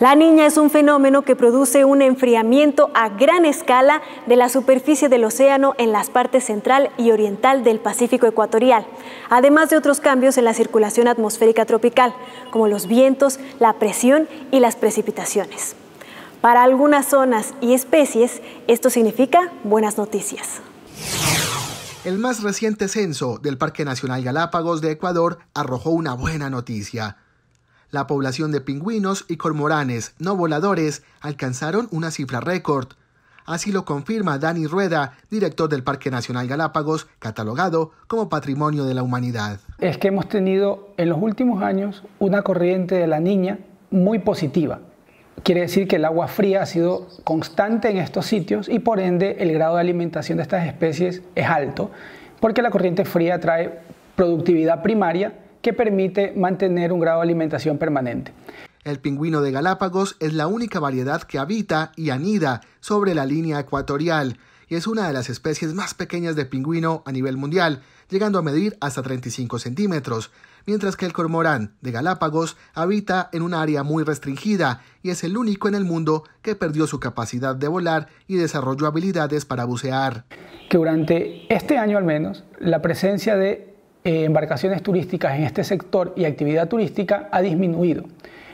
La niña es un fenómeno que produce un enfriamiento a gran escala de la superficie del océano en las partes central y oriental del Pacífico ecuatorial, además de otros cambios en la circulación atmosférica tropical, como los vientos, la presión y las precipitaciones. Para algunas zonas y especies, esto significa buenas noticias. El más reciente censo del Parque Nacional Galápagos de Ecuador arrojó una buena noticia la población de pingüinos y cormoranes no voladores alcanzaron una cifra récord. Así lo confirma Dani Rueda, director del Parque Nacional Galápagos, catalogado como Patrimonio de la Humanidad. Es que hemos tenido en los últimos años una corriente de la niña muy positiva. Quiere decir que el agua fría ha sido constante en estos sitios y por ende el grado de alimentación de estas especies es alto, porque la corriente fría trae productividad primaria que permite mantener un grado de alimentación permanente. El pingüino de Galápagos es la única variedad que habita y anida sobre la línea ecuatorial y es una de las especies más pequeñas de pingüino a nivel mundial, llegando a medir hasta 35 centímetros, mientras que el cormorán de Galápagos habita en un área muy restringida y es el único en el mundo que perdió su capacidad de volar y desarrolló habilidades para bucear. Que durante este año al menos, la presencia de eh, embarcaciones turísticas en este sector y actividad turística ha disminuido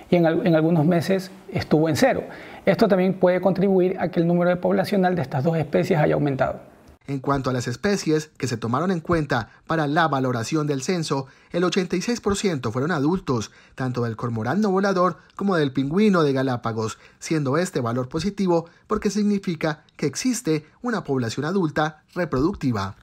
y en, algunos meses estuvo en cero. Esto también puede contribuir a que el número de poblacional de estas dos especies haya aumentado. En cuanto a las especies que se tomaron en cuenta para la valoración del censo, el 86% fueron adultos, tanto del cormorán volador como del pingüino de Galápagos, siendo este valor positivo porque significa que existe una población adulta reproductiva.